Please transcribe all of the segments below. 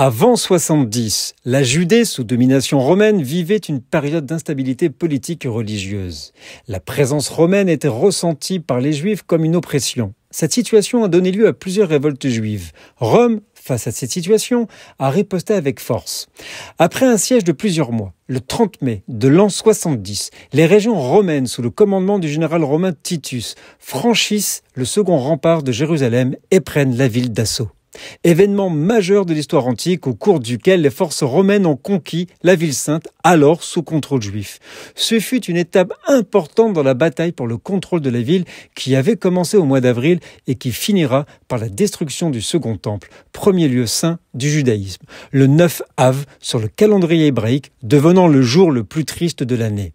Avant 70, la Judée, sous domination romaine, vivait une période d'instabilité politique et religieuse. La présence romaine était ressentie par les Juifs comme une oppression. Cette situation a donné lieu à plusieurs révoltes juives. Rome, face à cette situation, a riposté avec force. Après un siège de plusieurs mois, le 30 mai de l'an 70, les régions romaines, sous le commandement du général romain Titus, franchissent le second rempart de Jérusalem et prennent la ville d'assaut. Événement majeur de l'histoire antique au cours duquel les forces romaines ont conquis la ville sainte alors sous contrôle juif. Ce fut une étape importante dans la bataille pour le contrôle de la ville qui avait commencé au mois d'avril et qui finira par la destruction du second temple, premier lieu saint du judaïsme, le 9 av sur le calendrier hébraïque devenant le jour le plus triste de l'année.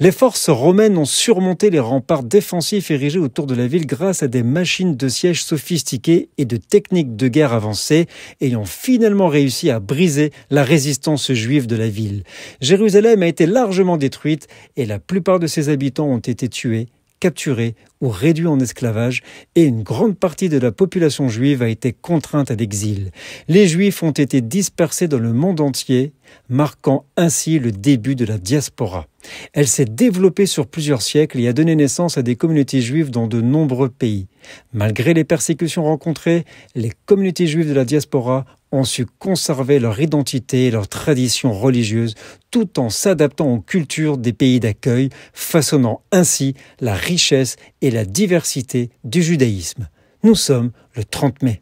Les forces romaines ont surmonté les remparts défensifs érigés autour de la ville grâce à des machines de siège sophistiquées et de techniques de guerre avancées, ayant finalement réussi à briser la résistance juive de la ville. Jérusalem a été largement détruite et la plupart de ses habitants ont été tués capturés ou réduits en esclavage, et une grande partie de la population juive a été contrainte à l'exil. Les Juifs ont été dispersés dans le monde entier, marquant ainsi le début de la diaspora. Elle s'est développée sur plusieurs siècles et a donné naissance à des communautés juives dans de nombreux pays. Malgré les persécutions rencontrées, les communautés juives de la diaspora ont su conserver leur identité et leurs traditions religieuses tout en s'adaptant aux cultures des pays d'accueil, façonnant ainsi la richesse et la diversité du judaïsme. Nous sommes le 30 mai.